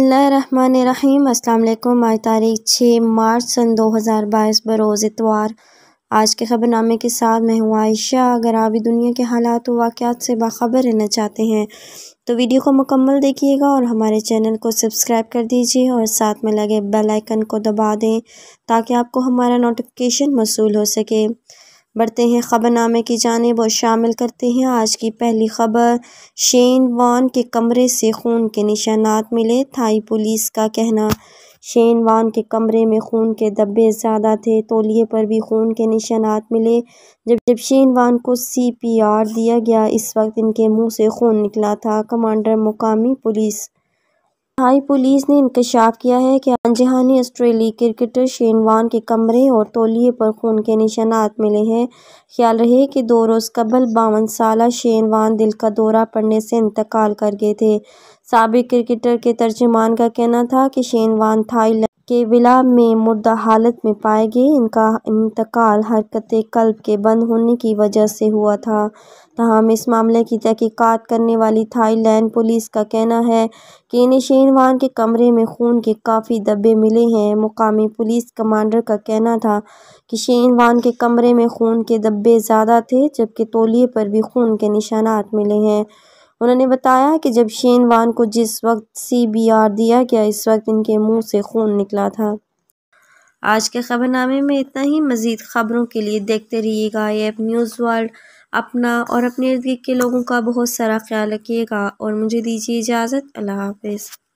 बसमीम् अल्लाम आज तारीख छः मार्च सन 2022 बरोज़ इतवार आज के ख़बरनामे के साथ मैं हूँ आयशा अगर आप भी दुनिया के हालात व वाक़ात से बाखबर रहना चाहते हैं तो वीडियो को मुकम्मल देखिएगा और हमारे चैनल को सब्सक्राइब कर दीजिए और साथ में लगे बेल आइकन को दबा दें ताकि आपको हमारा नोटिफिकेशन मौसू हो सके बढ़ते हैं खबरनामे की जानब और शामिल करते हैं आज की पहली खबर शेन वान के कमरे से खून के निशानात मिले थाई पुलिस का कहना शेन वान के कमरे में खून के दब्बे ज़्यादा थे तोलिए पर भी खून के निशानात मिले जब जब शेन वान को सी पी आर दिया गया इस वक्त इनके मुंह से खून निकला था कमांडर मुकामी पुलिस हाई पुलिस ने इंकशाफ किया है कि अनजहानी ऑस्ट्रेली क्रिकेटर शेन के कमरे और तोलिए पर खून के निशानात मिले हैं ख्याल रहे कि दो रोज़ कबल बावन साल शेन दिल का दौरा पड़ने से इंतकाल कर गए थे सबक क्रिकेटर के तर्जमान का कहना था कि शेन वॉन थाईलैंड के विला में मुर्दा हालत में पाए गए इनका इंतकाल हरकत कल्ब के बंद होने की वजह से हुआ था तहम इस मामले की तहकीकत करने वाली थाईलैंड पुलिस का कहना है कि इन्हें शेनवान के कमरे में खून के काफ़ी धब्बे मिले हैं मुकामी पुलिस कमांडर का कहना था कि शेरवान के कमरे में खून के दब्बे ज़्यादा थे जबकि तोलिए पर भी खून के निशानात मिले हैं उन्होंने बताया कि जब वान को जिस वक्त सीबीआर दिया गया इस वक्त इनके मुंह से खून निकला था आज के खबरनामे में इतना ही मज़ीद खबरों के लिए देखते रहिएगा एप न्यूज़ वर्ल्ड अपना और अपने इर्द गिर्द के लोगों का बहुत सारा ख्याल रखिएगा और मुझे दीजिए इजाज़त अल्लाह हाफिज़